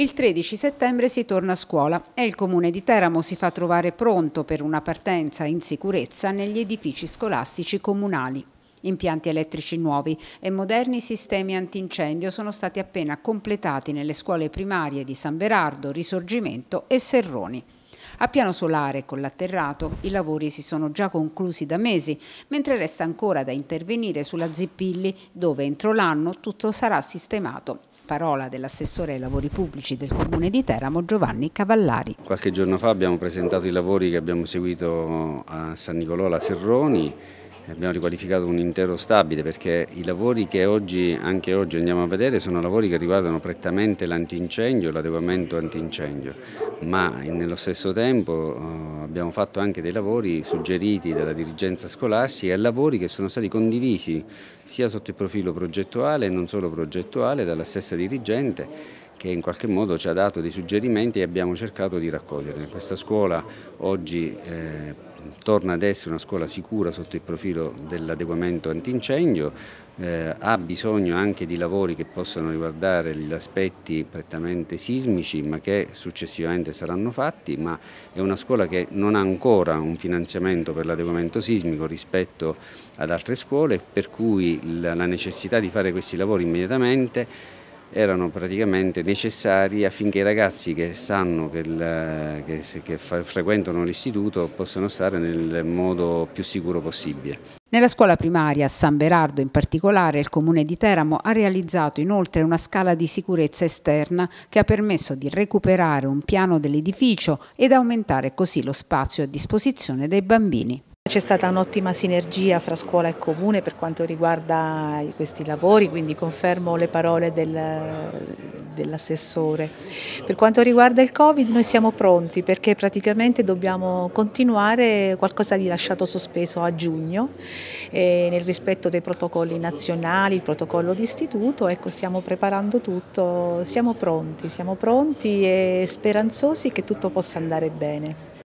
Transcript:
Il 13 settembre si torna a scuola e il comune di Teramo si fa trovare pronto per una partenza in sicurezza negli edifici scolastici comunali. Impianti elettrici nuovi e moderni sistemi antincendio sono stati appena completati nelle scuole primarie di San Berardo, Risorgimento e Serroni. A piano solare con l'atterrato i lavori si sono già conclusi da mesi, mentre resta ancora da intervenire sulla Zippilli dove entro l'anno tutto sarà sistemato parola dell'assessore ai lavori pubblici del Comune di Teramo Giovanni Cavallari. Qualche giorno fa abbiamo presentato i lavori che abbiamo seguito a San Nicolò la Serroni abbiamo riqualificato un intero stabile perché i lavori che oggi, anche oggi andiamo a vedere sono lavori che riguardano prettamente l'antincendio, l'adeguamento antincendio, ma eh, nello stesso tempo eh, abbiamo fatto anche dei lavori suggeriti dalla dirigenza scolastica e lavori che sono stati condivisi sia sotto il profilo progettuale e non solo progettuale dalla stessa dirigente che in qualche modo ci ha dato dei suggerimenti e abbiamo cercato di raccogliere. Questa scuola oggi eh, torna ad essere una scuola sicura sotto il profilo dell'adeguamento antincendio, eh, ha bisogno anche di lavori che possano riguardare gli aspetti prettamente sismici ma che successivamente saranno fatti, ma è una scuola che non ha ancora un finanziamento per l'adeguamento sismico rispetto ad altre scuole per cui la necessità di fare questi lavori immediatamente erano praticamente necessari affinché i ragazzi che, che, il, che, che frequentano l'istituto possano stare nel modo più sicuro possibile. Nella scuola primaria a San Berardo in particolare il comune di Teramo ha realizzato inoltre una scala di sicurezza esterna che ha permesso di recuperare un piano dell'edificio ed aumentare così lo spazio a disposizione dei bambini. C'è stata un'ottima sinergia fra scuola e comune per quanto riguarda questi lavori, quindi confermo le parole del, dell'assessore. Per quanto riguarda il Covid noi siamo pronti perché praticamente dobbiamo continuare qualcosa di lasciato sospeso a giugno nel rispetto dei protocolli nazionali, il protocollo d'istituto, ecco stiamo preparando tutto, siamo pronti, siamo pronti e speranzosi che tutto possa andare bene.